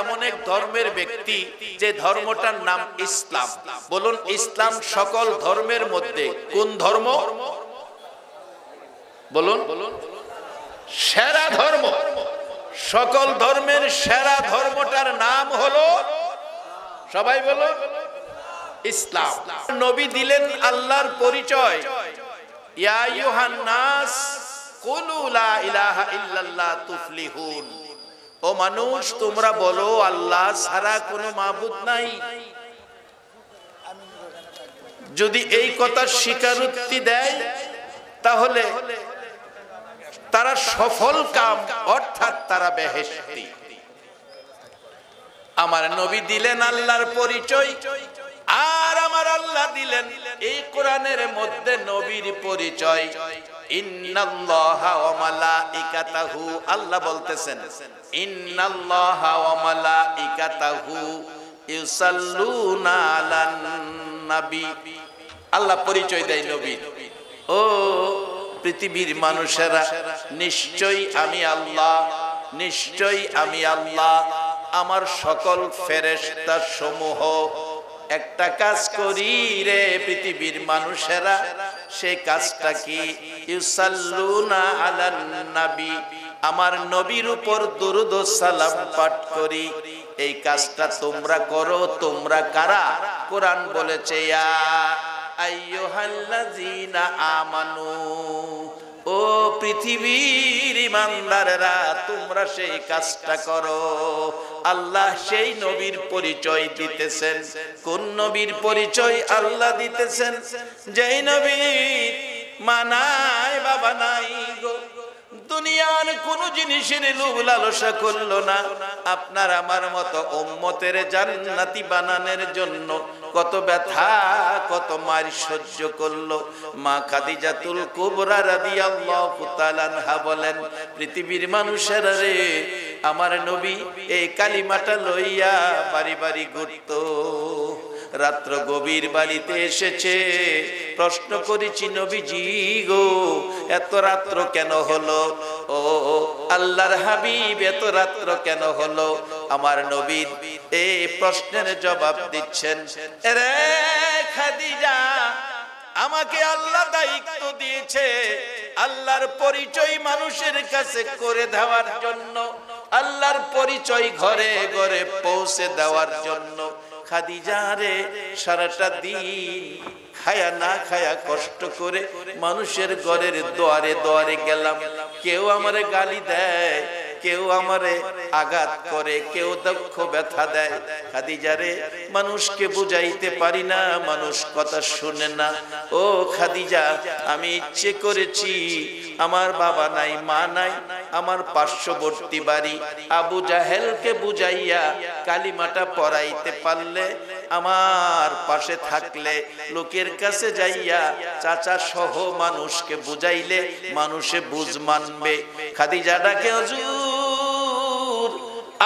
এমন এক ধর্মের ব্যক্তি যে ধর্মটার নাম ইসলাম বলুন ইসলাম সকল ধর্মের মধ্যে কোন ধর্ম বলুন সেরা ধর্ম সকল ধর্মের সেরা ধর্মটার নাম হলো সবাই বলো ইসলাম নবী দিলেন আল্লাহর পরিচয় ইয়া ইউহান নাস কুলু লা ইলাহা ইল্লাল্লাহ তুফলিহুন ও মানুষ তোমরা বলো আল্লাহ সারা কোনো মাহবুদ নাই যদি এই কথা স্বীকারোক্তি দেয় তাহলে তারা সফল কাম অর্থাৎ তারা বেহেস্তি আমার নবী দিলেন আল্লাহর পরিচয় আর আমার আল্লাহ দিলেন এই কোরআনের মধ্যে নবীর পরিচয় আল্লাহ পরিচয় দেয় নবী ও পৃথিবীর মানুষেরা নিশ্চয় আমি আল্লাহ নিশ্চয়ই আমি আল্লাহ আমার সকল ফেরেস্তা সমূহ একটা কাজ করি রে পৃথিবীর মানুষেরা সেই কাজটা কি ইউসাল্লুনা আলান নবী আমার নবীর উপর দুরুদ সালাম পাঠ করি এই কাজটা তোমরা করো তোমরা কারা কোরআন বলেছে ইয়া আইয়ুহাল্লাযিনা আমানু ও পৃথিবীর ইমানদারেরা তোমরা সেই কাজটা করো আল্লাহ সেই নবীর পরিচয় দিতেছেন কোন নবীর পরিচয় আল্লাহ দিতেছেন যেই নবী মানায় বাবা নাই গো দুনিয়ার কোন জিনিসের লোভ লালসা করলো না আপনার আমার মতো ওম্মতের জান্নাতি বানানোর জন্য কত ব্যথা কত মার সহ্য করলো মা খাদিজাতুল কুবরা রাদিয়াল্লাহু তাআলা আনহা বলেন পৃথিবীর মানুষের রে আমার নবী এই কালিমাটা লইয়া বাড়ি বাড়ি ঘুরতো রাত্র গভীর বাড়িতে এসেছে প্রশ্ন করেছি নবীজি গো এত রাত্র কেন হলো ও আল্লাহর হাবিব এত রাত্র কেন হলো আমার নবীর এই প্রশ্নের জবাব দিচ্ছেন রে খাদিজা আমাকে আল্লাহ দায়িত্ব দিয়েছে আল্লাহর পরিচয় মানুষের কাছে করে দেওয়ার জন্য আল্লাহর পরিচয় ঘরে ঘরে পৌঁছে দেওয়ার জন্য খাদিজা রে সারাটা দিন খায়া না খায়া কষ্ট করে মানুষের ঘরের দোয়ারে দোয়ারে গেলাম কেউ আমারে গালি দেয় কেউ আমারে আঘাত করে কেউ দক্ষ ব্যথা দেয় খাদিজারে মানুষকে বুঝাইতে পারি না মানুষ কথা শুনে না ও খাদিজা আমি ইচ্ছে করেছি আমার বাবা নাই মা নাই আমার পার্শ্ববর্তী বাড়ি আবু জাহেলকে বুঝাইয়া কালিমাটা পড়াইতে পারলে আমার পাশে থাকলে লোকের কাছে যাইয়া চাচা সহ মানুষকে বুঝাইলে মানুষে বুঝ মানবে খাদিজা ডাকে হজুর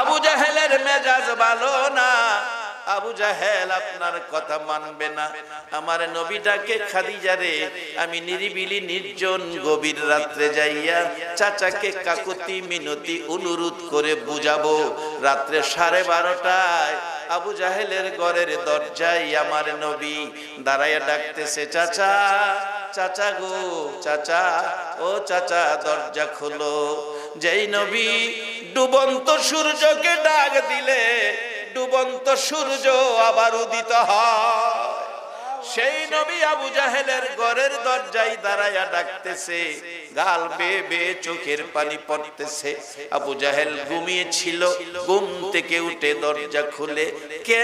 আবু জাহেলের মেজাজ ভালো না আবু জাহেল আপনার কথা মানবে না আমার নবীটাকে খাদিজারে আমি নিরিবিলি নির্জন গভীর রাত্রে যাইয়া চাচাকে কাকুতি মিনতি অনুরোধ করে বুঝাবো রাত্রে সাড়ে বারোটায় আবু জাহেলের ঘরের দরজায় আমার নবী দাঁড়াইয়া ডাকতেছে চাচা চাচা গো চাচা ও চাচা দরজা খোলো যেই নবী ডুবন্ত সূর্যকে ডাক দিলে ডুবন্ত সূর্য আবার উদিত হয় সেই নবী আবু জাহেলের ঘরের দরজায় দাঁড়াইয়া ডাকতেছে গাল বেয়ে চোখের পানি পড়তেছে আবু জাহেল ঘুমিয়েছিল ঘুম থেকে উঠে দরজা খুলে কে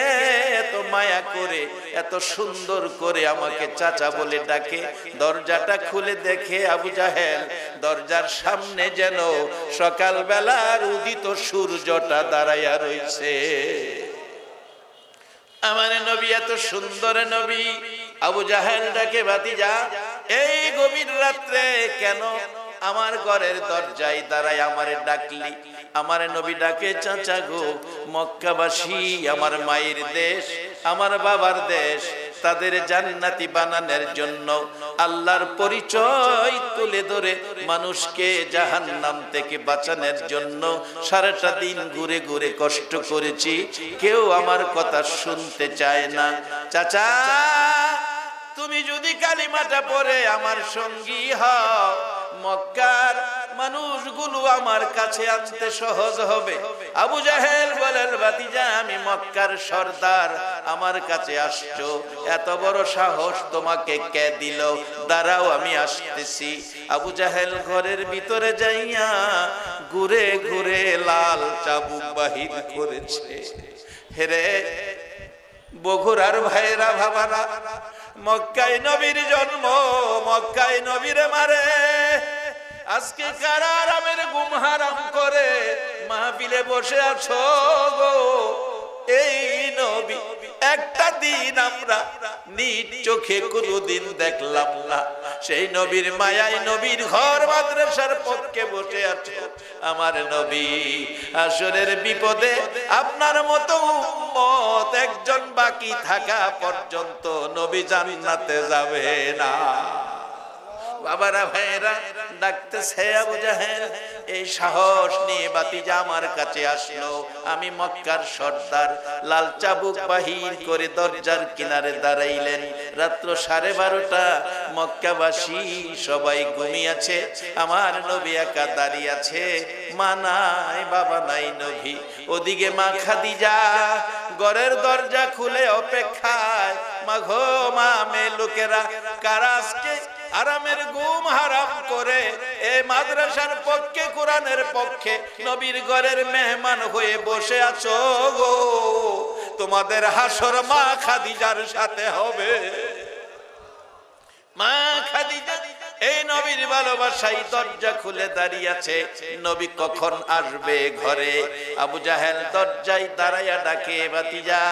এত মায়া করে এত সুন্দর করে আমাকে চাচা বলে ডাকে দরজাটা খুলে দেখে আবু জাহেল দরজার সামনে যেন সকালবেলার উদিত সূর্যটা দাঁড়াইয়া রয়েছে আমার নবী এত সুন্দর নবী আবু জাহেল ডাকে বাতি যা এই গভীর রাত্রে কেন আমার ঘরের দরজায় দাঁড়ায় আমার ডাকলি আমার নবী ডাকে চাচা গো মক্কাবাসী আমার মায়ের দেশ আমার বাবার দেশ তাদের জান্নাতি বানানোর জন্য আল্লাহর পরিচয় তুলে ধরে মানুষকে জাহান্নাম থেকে বাঁচানোর জন্য সারাটা দিন ঘুরে ঘুরে কষ্ট করেছি কেউ আমার কথা শুনতে চায় না চাচা তুমি যদি কালিমাটা পরে আমার সঙ্গী হও মক্কার মানুষগুলো আমার কাছে আনতে সহজ হবে আবু জাহেল বলেন বাতিজা আমি মক্কার সর্দার আমার কাছে আসছো এত বড় সাহস তোমাকে কে দিল দাঁড়াও আমি আসতেছি আবু জাহেল ঘরের ভিতরে যাইয়া ঘুরে ঘুরে লাল চাবুক বাহির করেছে হেরে বগুড়ার ভাইরা ভাবারা মক্কায় নবীর জন্ম মক্কায় নবীরে মারে আজকে কারা আরামের গুম হারাম করে মাহফিলে বসে আছো গো এই নবী একটা দিন আমরা নিজ চোখে দিন দেখলাম না সেই নবীর মায়াই নবীর ঘর মাদ্রাসার পক্ষে বসে আছে আমার নবী আসরের বিপদে আপনার মতো উম্মত একজন বাকি থাকা পর্যন্ত নবী জান্নাতে যাবে না বাবারা ভাইরা ডাকতেছে আবু জাহের এই সাহস নিয়ে বাতিজা আমার কাছে আসলো আমি মক্কার সর্দার লাল চাবুক বাহির করে দরজার কিনারে দাঁড়াইলেন রাত্র সাড়ে বারোটা মক্কাবাসী সবাই ঘুমিয়াছে আমার নবী একা দাঁড়িয়েছে মা নাই বাবা নাই নবী ওদিকে মা খাদি যা গড়ের দরজা খুলে অপেক্ষায় মা ঘো মা মে লোকেরা কারাজকে আরামের গুম হারাম করে এ মাদ্রাসার পক্ষে কোরআনের পক্ষে নবীর ঘরের মেহমান হয়ে বসে আছো গো তোমাদের হাসর মা খাদিজার সাথে হবে মা খাদিজা এই নবীর ভালোবাসাই দরজা খুলে দাঁড়িয়ে আছে নবী কখন আসবে ঘরে আবু জাহেল দরজায় দাঁড়াইয়া ডাকে বাতিজা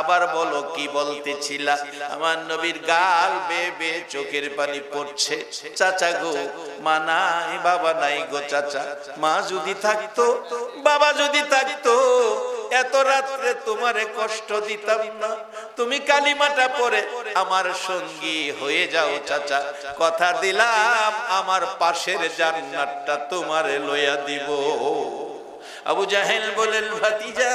আবার বলো কি বলতেছিলা আমার নবীর গাল বেয়ে বেয়ে চোখের পানি পড়ছে চাচা গো মা নাই বাবা নাই গো চাচা মা যদি থাকতো বাবা যদি থাকতো এত রাত্রে তোমারে কষ্ট দিতাম না তুমি কালিমাটা পরে আমার সঙ্গী হয়ে যাও চাচা কথা দিলাম আমার পাশের জান্নাতটা তোমারে লইয়া দিব আবু জাহেল বলেন ভাতিজা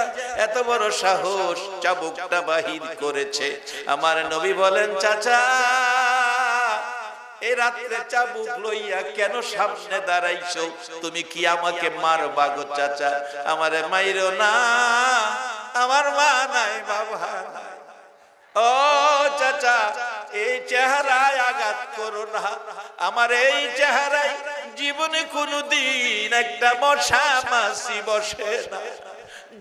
এত বড় সাহস চাবুকটা বাহির করেছে আমার নবী বলেন চাচা এ রাত্রে চাবুক লইয়া কেন সামনে দাঁড়াইছো তুমি কি আমাকে মার গো চাচা আমারে মাইর না আমার মা নাই বাবা ও চাচা এই চেহারায় আঘাত করো না আমার এই চেহারায় জীবনে কোনোদিন একটা বসা মাসি বসে না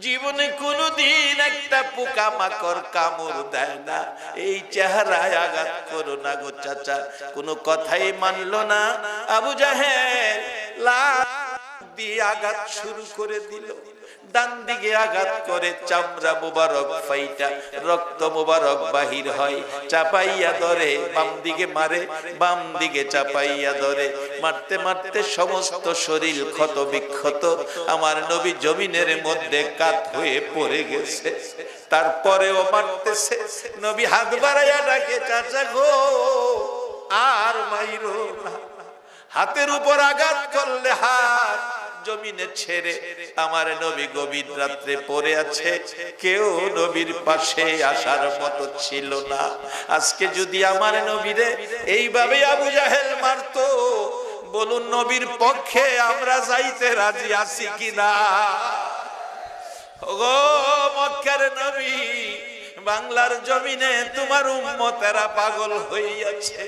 জীবনে কোনোদিন একটা পোকা মাকড় কামড় দেয় না এই চেহারায় আঘাত করো না গো চাচা কোনো কথাই মানলো না আবু জাহেল লাল দিয়ে আঘাত শুরু করে দিল ডান দিকে আঘাত করে চামড়া মুবারক ফাইটা রক্ত মুবারক বাহির হয় চাপাইয়া ধরে বাম দিকে মারে বাম দিকে চাপাইয়া ধরে মারতে মারতে সমস্ত শরীর ক্ষত বিক্ষত আমার নবী জমিনের মধ্যে কাত হয়ে পড়ে গেছে তারপরেও মারতেছে নবী হাত বাড়াইয়া ডাকে চাচা গো আর মাইরো হাতের উপর আঘাত করলে হাত জমিনে ছেড়ে আমার নবী গভীর রাত্রে পড়ে আছে কেউ নবীর পাশে আসার মতো ছিল না আজকে যদি আমার নবীরে এইভাবে আবু জাহেল মারত বলুন নবীর পক্ষে আমরা যাইতে রাজি আছি কিনা গো মক্কার নবী বাংলার জমিনে তোমার উম্মতেরা পাগল হইয়াছে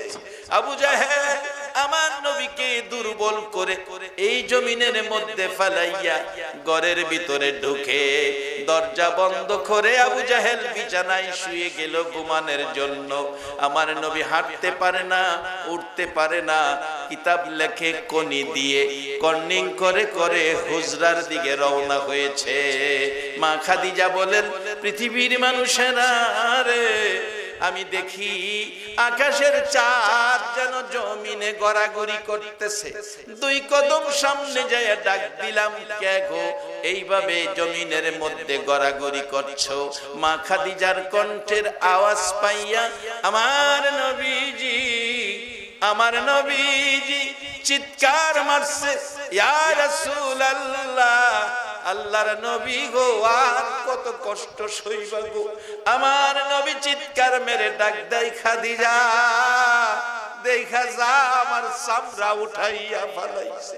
আবু জাহেল আমার নবীকে দুর্বল করে এই জমিনের মধ্যে ফেলাইয়া ঘরের ভিতরে ঢুকে দরজা বন্ধ করে আবু জাহেল বিছানায় শুয়ে গেল গুমানের জন্য আমার নবী হাঁটতে পারে না উঠতে পারে না কিতাব লেখে কনি দিয়ে কর্নিং করে করে হুজরার দিকে রওনা হয়েছে মা খাদিজা বলেন পৃথিবীর মানুষেরা আমি দেখি আকাশের চাঁদ যেন জমিনে গড়াগড়ি করতেছে দুই কদম সামনে যায় ডাক দিলাম কে গো এইভাবে জমিনের মধ্যে গড়াগড়ি করছো মা খাদিজার কণ্ঠের আওয়াজ পাইয়া আমার নবীজি আমার নবীজি চিৎকার মারছে ইয়া রাসূলুল্লাহ আল্লাহর নবী গো আর কত কষ্ট সইবা গো আমার নবী চিৎকার মেরে ডাক দেয় খাদিজা দেখা যা আমার সামরা উঠাইয়া ফালাইছে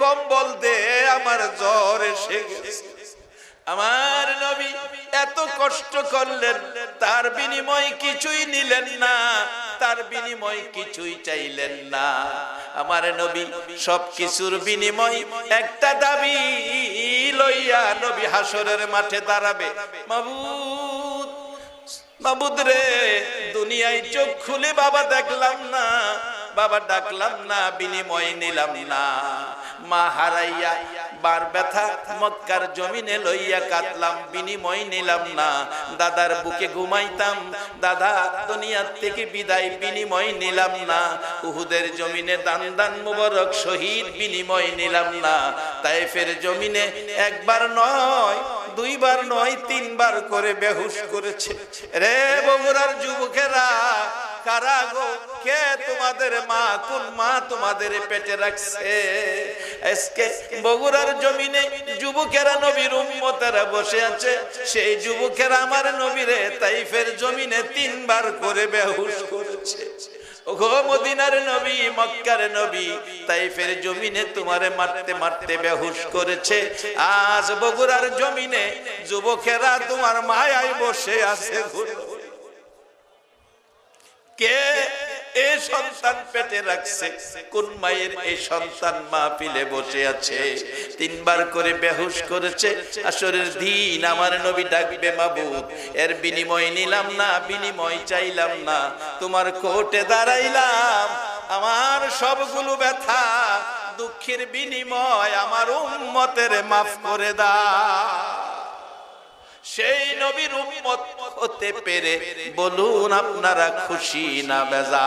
কম্বল দে আমার জ্বর এসে গেছে আমার নবী এত কষ্ট করলেন তার বিনিময় কিছুই নিলেন না তার বিনিময় কিছুই চাইলেন না আমার নবী সবকিছুর বিনিময় একটা দাবি লইয়া নবী হাসরের মাঠে দাঁড়াবে মাবুদ মাবুদ রে দুনিয়ায় চোখ খুলে বাবা দেখলাম না বাবা ডাকলাম না বিনিময় নিলাম না মা হারাইয়া বার ব্যথা মক্কার জমিনে লইয়া কাটলাম বিনিময় নিলাম না দাদার বুকে ঘুমাইতাম দাদা দুনিয়ার থেকে বিদায় বিনিময় নিলাম না উহুদের জমিনে দান দান মুবারক শহীদ বিনিময় নিলাম না তাইফের জমিনে একবার নয় দুইবার নয় তিনবার করে বেহুশ করেছে রে বগুড়ার যুবকেরা কারা গো কে তোমাদের মা কোন মা তোমাদের পেটে রাখছে আজকে বগুড়ার জমিনে যুবকেরা নবীর উম্মতেরা বসে আছে সেই যুবকেরা আমার নবীরে তাইফের জমিনে তিনবার করে বেহুশ করছে তোমারে বেহুশ করেছে আজ বগুড়ার জমিনে যুবকেরা তোমার মায়ায় বসে আছে কে এই সন্তান পেটে রাখছে কোন মায়ের এই সন্তান মা পিলে বসে আছে তিনবার করে বেহুশ করেছে আসরের দিন আমার নবী ডাকবে মাবুদ এর বিনিময় নিলাম না বিনিময় চাইলাম না তোমার কোর্টে দাঁড়াইলাম আমার সবগুলো ব্যথা দুঃখের বিনিময় আমার উম্মতের মাফ করে দা সেই নবীর উম্মত হতে পেরে বলুন আপনারা খুশি না বেজা